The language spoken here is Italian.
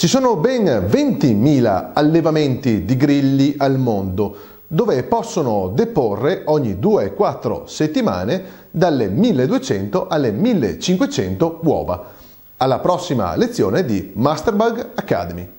Ci sono ben 20.000 allevamenti di grilli al mondo, dove possono deporre ogni 2-4 settimane dalle 1200 alle 1500 uova. Alla prossima lezione di Masterbug Academy.